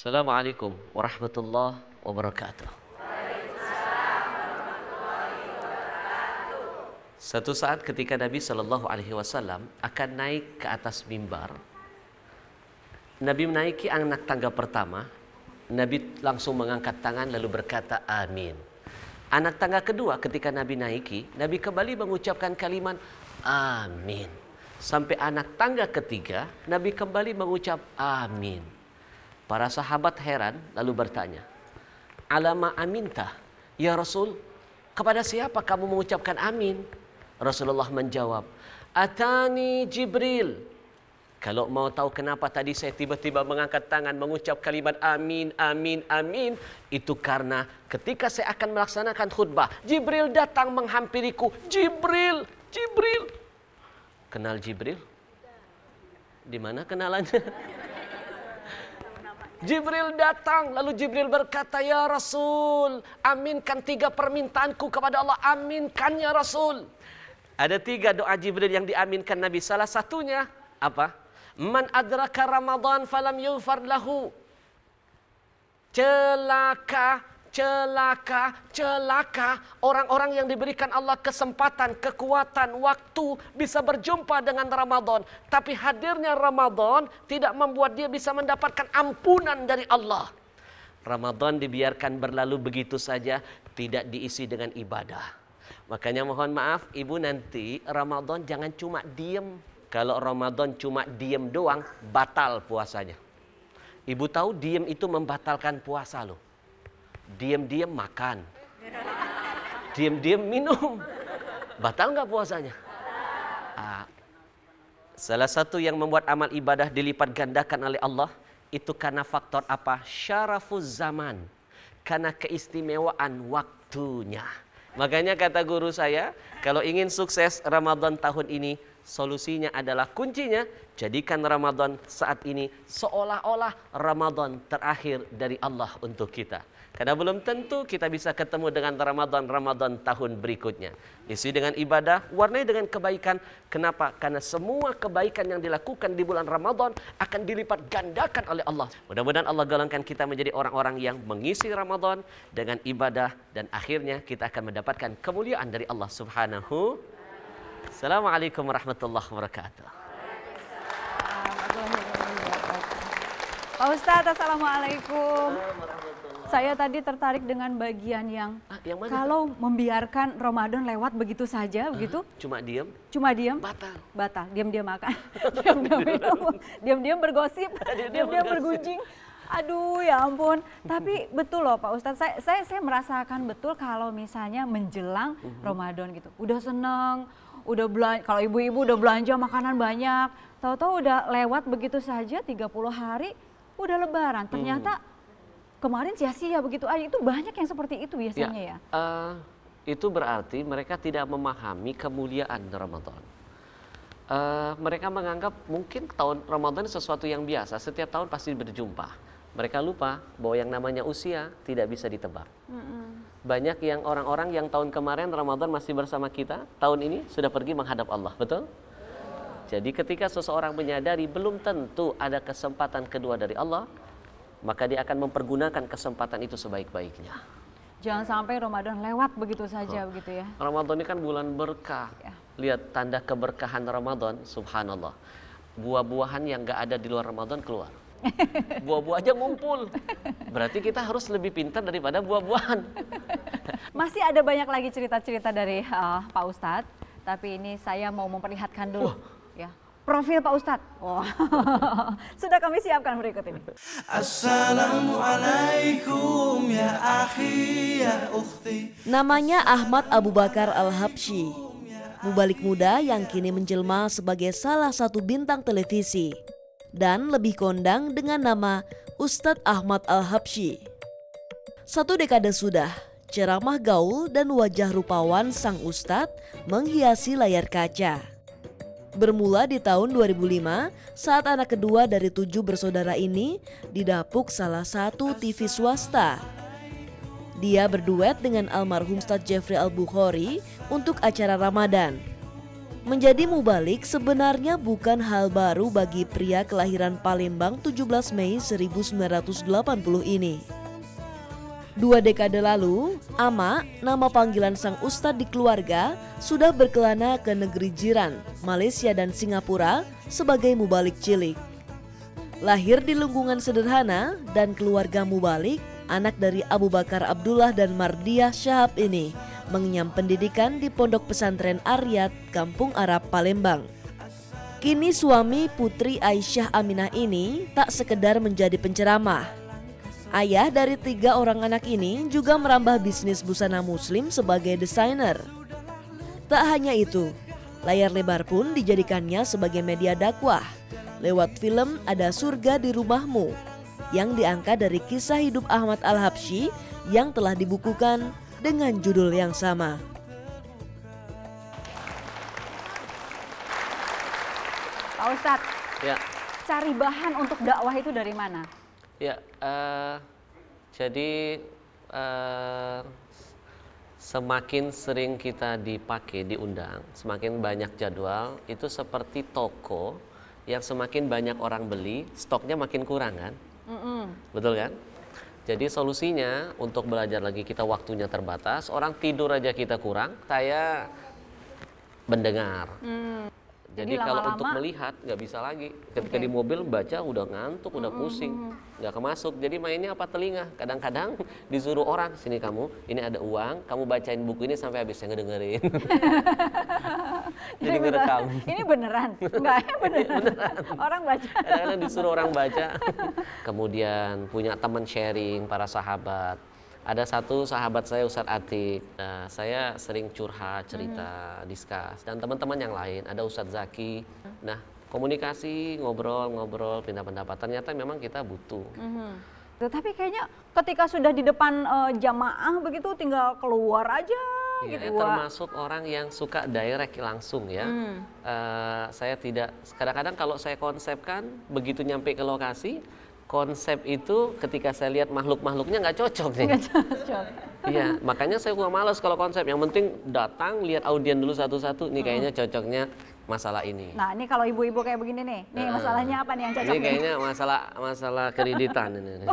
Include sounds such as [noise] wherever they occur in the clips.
Assalamualaikum warahmatullahi wabarakatuh. Satu saat ketika Nabi Shallallahu Alaihi Wasallam akan naik ke atas mimbar, Nabi menaiki anak tangga pertama, Nabi langsung mengangkat tangan lalu berkata Amin. Anak tangga kedua ketika Nabi naiki, Nabi kembali mengucapkan kalimat Amin. Sampai anak tangga ketiga, Nabi kembali mengucap Amin. Para sahabat heran lalu bertanya, Alama aminta, ya Rasul, kepada siapa kamu mengucapkan amin? Rasulullah menjawab, Atani Jibril. Kalau mau tahu kenapa tadi saya tiba-tiba mengangkat tangan mengucap kalimat amin, amin, amin. Itu karena ketika saya akan melaksanakan khutbah, Jibril datang menghampiriku. Jibril, Jibril. Kenal Jibril? Di mana kenalannya? Jibril datang lalu Jibril berkata ya Rasul aminkan tiga permintaanku kepada Allah aminkan ya Rasul ada tiga doa Jibril yang diaminkan Nabi salah satunya apa man adraka ramadan falam yufar lahu celaka celaka, celaka orang-orang yang diberikan Allah kesempatan, kekuatan, waktu bisa berjumpa dengan Ramadan. Tapi hadirnya Ramadan tidak membuat dia bisa mendapatkan ampunan dari Allah. Ramadan dibiarkan berlalu begitu saja, tidak diisi dengan ibadah. Makanya mohon maaf, ibu nanti Ramadan jangan cuma diem. Kalau Ramadan cuma diem doang, batal puasanya. Ibu tahu diem itu membatalkan puasa loh diam-diam makan, diam-diam minum. Batal nggak puasanya? Ah, salah satu yang membuat amal ibadah dilipat gandakan oleh Allah itu karena faktor apa? Syarafuz zaman. Karena keistimewaan waktunya. Makanya kata guru saya, kalau ingin sukses Ramadan tahun ini, solusinya adalah kuncinya jadikan Ramadan saat ini seolah-olah Ramadan terakhir dari Allah untuk kita. Karena belum tentu kita bisa ketemu dengan Ramadan-Ramadan tahun berikutnya. Isi dengan ibadah, warnai dengan kebaikan. Kenapa? Karena semua kebaikan yang dilakukan di bulan Ramadan akan dilipat gandakan oleh Allah. Mudah-mudahan Allah galangkan kita menjadi orang-orang yang mengisi Ramadan dengan ibadah. Dan akhirnya kita akan mendapatkan kemuliaan dari Allah subhanahu. Assalamualaikum warahmatullahi wabarakatuh. Pak Ustadz, Assalamualaikum saya tadi tertarik dengan bagian yang, ah, yang mana kalau itu? membiarkan Ramadan lewat begitu saja ah, begitu cuma diam cuma diam batal batal diam-diam makan [laughs] diam-diam minum diam-diam bergosip [laughs] diam-diam bergunjing Aduh ya ampun, tapi [laughs] betul loh Pak Ustadz, saya, saya, saya merasakan betul kalau misalnya menjelang mhm. Ramadan gitu. Udah seneng, udah belanja, kalau ibu-ibu udah belanja makanan banyak, tahu-tahu udah lewat begitu saja 30 hari, udah lebaran. Ternyata hmm kemarin sia-sia begitu aja ah, itu banyak yang seperti itu ya, biasanya ya, ya. Uh, itu berarti mereka tidak memahami kemuliaan Ramadan uh, mereka menganggap mungkin tahun Ramadan sesuatu yang biasa setiap tahun pasti berjumpa mereka lupa bahwa yang namanya usia tidak bisa ditebak mm -hmm. banyak yang orang-orang yang tahun kemarin Ramadan masih bersama kita tahun ini sudah pergi menghadap Allah betul jadi ketika seseorang menyadari belum tentu ada kesempatan kedua dari Allah, maka dia akan mempergunakan kesempatan itu sebaik-baiknya. Jangan sampai Ramadan lewat begitu saja oh. begitu ya. Ramadan ini kan bulan berkah. Ya. Lihat tanda keberkahan Ramadan, subhanallah. Buah-buahan yang gak ada di luar Ramadan keluar. [laughs] Buah-buah aja ngumpul. Berarti kita harus lebih pintar daripada buah-buahan. [laughs] Masih ada banyak lagi cerita-cerita dari uh, Pak Ustadz, tapi ini saya mau memperlihatkan dulu. Oh. Ya profil Pak Ustadz. Wow. Oh. [laughs] Sudah kami siapkan berikut ini. Assalamualaikum ya akhi ya ukhti. Namanya Ahmad Abu Bakar Al-Habsyi. Mubalik muda yang kini menjelma sebagai salah satu bintang televisi. Dan lebih kondang dengan nama Ustadz Ahmad Al-Habsyi. Satu dekade sudah, ceramah gaul dan wajah rupawan sang Ustadz menghiasi layar kaca bermula di tahun 2005 saat anak kedua dari tujuh bersaudara ini didapuk salah satu TV swasta. Dia berduet dengan almarhum Ustadz Jeffrey Al-Bukhari untuk acara Ramadan. Menjadi mubalik sebenarnya bukan hal baru bagi pria kelahiran Palembang 17 Mei 1980 ini. Dua dekade lalu, Ama, nama panggilan sang ustadz di keluarga, sudah berkelana ke negeri jiran, Malaysia dan Singapura, sebagai mubalik cilik. Lahir di lingkungan sederhana dan keluarga mubalik, anak dari Abu Bakar Abdullah dan Mardiah Syahab ini mengenyam pendidikan di Pondok Pesantren Aryat, Kampung Arab, Palembang. Kini suami putri Aisyah Aminah ini tak sekedar menjadi penceramah, Ayah dari tiga orang anak ini juga merambah bisnis busana muslim sebagai desainer. Tak hanya itu, layar lebar pun dijadikannya sebagai media dakwah. Lewat film Ada Surga di Rumahmu yang diangkat dari kisah hidup Ahmad Al-Habsyi yang telah dibukukan dengan judul yang sama. Pak Ustadz, ya. cari bahan untuk dakwah itu dari mana? Ya, uh, jadi uh, semakin sering kita dipakai, diundang, semakin banyak jadwal, itu seperti toko yang semakin banyak orang beli, stoknya makin kurang kan? Mm -mm. Betul kan? Jadi solusinya untuk belajar lagi kita waktunya terbatas, orang tidur aja kita kurang, saya mendengar. Mm. Jadi, Jadi kalau untuk melihat nggak bisa lagi. Ketika okay. di mobil baca udah ngantuk, udah mm-hmm. pusing, nggak kemasuk. Jadi mainnya apa telinga. Kadang-kadang [laughs] disuruh orang sini kamu, ini ada uang, kamu bacain buku ini sampai habis saya ngedengerin. [laughs] Jadi ngerekam. Ini beneran, nggak [laughs] beneran. beneran. Orang baca. Kadang-kadang disuruh orang baca. Kemudian punya teman sharing para sahabat ada satu sahabat saya Ustadz Atik. Nah, saya sering curhat, cerita, hmm. diskus dan teman-teman yang lain, ada Ustadz Zaki. Hmm. Nah, komunikasi, ngobrol-ngobrol, pindah pendapat. Ternyata memang kita butuh. Hmm. Tapi kayaknya ketika sudah di depan uh, jamaah begitu tinggal keluar aja iya, gitu, ya, gitu. Termasuk orang yang suka direct langsung ya. Hmm. Uh, saya tidak kadang-kadang kalau saya konsepkan begitu nyampe ke lokasi konsep itu ketika saya lihat makhluk-makhluknya nggak cocok nih. Nggak cocok. Iya, makanya saya nggak males kalau konsep. Yang penting datang lihat audien dulu satu-satu. ini kayaknya hmm. cocoknya masalah ini. Nah, ini kalau ibu-ibu kayak begini nih, nih nah, masalahnya apa nih yang cocok? Ini nih? kayaknya masalah masalah kreditan ini. [laughs]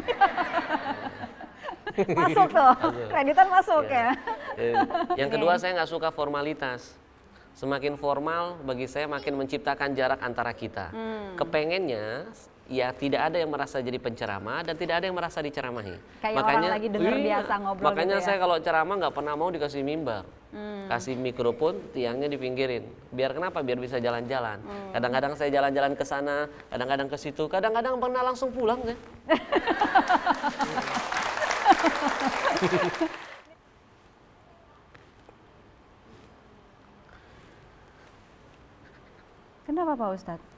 masuk tuh, kreditan masuk iya. ya. ya. Yang kedua okay. saya nggak suka formalitas. Semakin formal bagi saya makin menciptakan jarak antara kita. Hmm. Kepengennya ya tidak ada yang merasa jadi penceramah dan tidak ada yang merasa diceramahi. Kayak makanya, lagi dengar iya, biasa ngobrol gitu Makanya gitu ya? saya kalau ceramah nggak pernah mau dikasih mimbar. Hmm. Kasih mikrofon, tiangnya dipinggirin. Biar kenapa? Biar bisa jalan-jalan. Hmm. Kadang-kadang saya jalan-jalan ke sana, kadang-kadang ke situ, kadang-kadang pernah langsung pulang ya. [laughs] Kenapa Pak Ustadz?